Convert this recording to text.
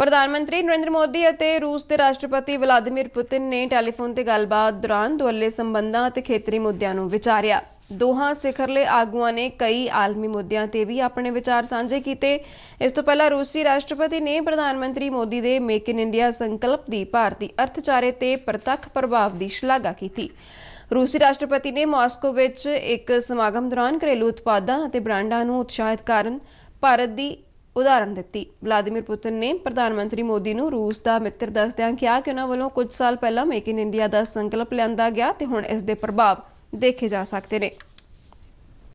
ਪ੍ਰਧਾਨ ਮੰਤਰੀ ਨਰਿੰਦਰ ਮੋਦੀ ਅਤੇ ਰੂਸ ਦੇ ਰਾਸ਼ਟਰਪਤੀ ਵਲਾਦੀਮੀਰ ਪੁਤਿਨ ਨੇ ਟੈਲੀਫੋਨ ਤੇ ਗੱਲਬਾਤ ਦੌਰਾਨ ਦੁਆਲੇ ਸੰਬੰਧਾਂ ਅਤੇ ਖੇਤਰੀ ਮੁੱਦਿਆਂ ਨੂੰ ਵਿਚਾਰਿਆ ਦੋਹਾਂ ਸਿਖਰਲੇ ਆਗੂਆਂ ਨੇ ਕਈ ਆਲਮੀ ਮੁੱਦਿਆਂ ਤੇ ਵੀ ਆਪਣੇ ਵਿਚਾਰ ਸਾਂਝੇ ਕੀਤੇ ਇਸ ਤੋਂ ਪਹਿਲਾਂ ਰੂਸੀ ਰਾਸ਼ਟਰਪਤੀ ਨੇ ਪ੍ਰਧਾਨ ਮੰਤਰੀ ਮੋਦੀ ਦੇ ਮੇਕ ਇਨ ਇੰਡੀਆ ਸੰਕਲਪ ਦੀ ਭਾਰਤੀ ਅਰਥਚਾਰੇ ਤੇ ਪ੍ਰਤੱਖ ਪ੍ਰਭਾਵ ਦੀ ਸ਼ਲਾਘਾ ਕੀਤੀ ਰੂਸੀ ਰਾਸ਼ਟਰਪਤੀ ਨੇ ਮਾਸਕੋ ਵਿੱਚ ਇੱਕ ਸਮਾਗਮ ਦੌਰਾਨ ਘਰੇਲੂ ਉਤਪਾਦਾਂ ਅਤੇ ਬ੍ਰਾਂਡਾਂ ਨੂੰ ਉਤਸ਼ਾਹਿਤ ਕਰਨ ਭਾਰਤ ਦੀ ਉਦਾਹਰਨ ਦਿੱਤੀ ਵਲਾਦੀਮੀਰ ਪੁਤਿਨ ਨੇ ਪ੍ਰਧਾਨ ਮੰਤਰੀ ਮੋਦੀ ਨੂੰ ਰੂਸ ਦਾ ਮਿੱਤਰ ਦੱਸਦਿਆਂ ਕਿਹਾ ਕਿ ਉਹਨਾਂ ਵੱਲੋਂ ਕੁਝ ਸਾਲ ਪਹਿਲਾਂ ਮੇਕ ਇਨ ਇੰਡੀਆ ਦਾ ਸੰਕਲਪ ਲੈਂਦਾ ਗਿਆ ਤੇ ਹੁਣ ਇਸ ਦੇ ਪ੍ਰਭਾਵ ਦੇਖੇ ਜਾ ਸਕਦੇ ਨੇ